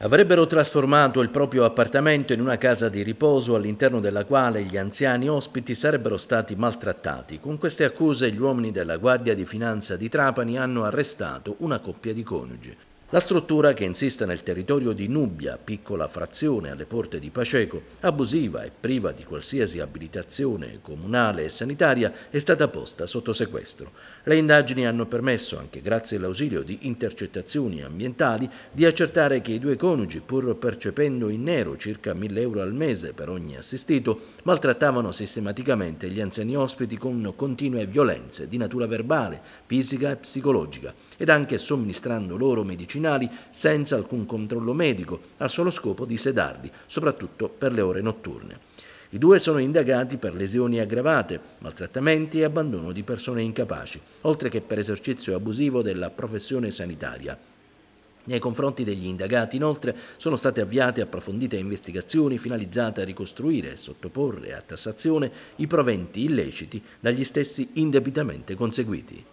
Avrebbero trasformato il proprio appartamento in una casa di riposo all'interno della quale gli anziani ospiti sarebbero stati maltrattati. Con queste accuse gli uomini della Guardia di Finanza di Trapani hanno arrestato una coppia di coniugi. La struttura che insiste nel territorio di Nubia, piccola frazione alle porte di Paceco, abusiva e priva di qualsiasi abilitazione comunale e sanitaria, è stata posta sotto sequestro. Le indagini hanno permesso, anche grazie all'ausilio di intercettazioni ambientali, di accertare che i due coniugi, pur percependo in nero circa 1000 euro al mese per ogni assistito, maltrattavano sistematicamente gli anziani ospiti con continue violenze di natura verbale, fisica e psicologica, ed anche somministrando loro medicine medicinali senza alcun controllo medico, al solo scopo di sedarli, soprattutto per le ore notturne. I due sono indagati per lesioni aggravate, maltrattamenti e abbandono di persone incapaci, oltre che per esercizio abusivo della professione sanitaria. Nei confronti degli indagati, inoltre, sono state avviate approfondite investigazioni finalizzate a ricostruire e sottoporre a tassazione i proventi illeciti dagli stessi indebitamente conseguiti.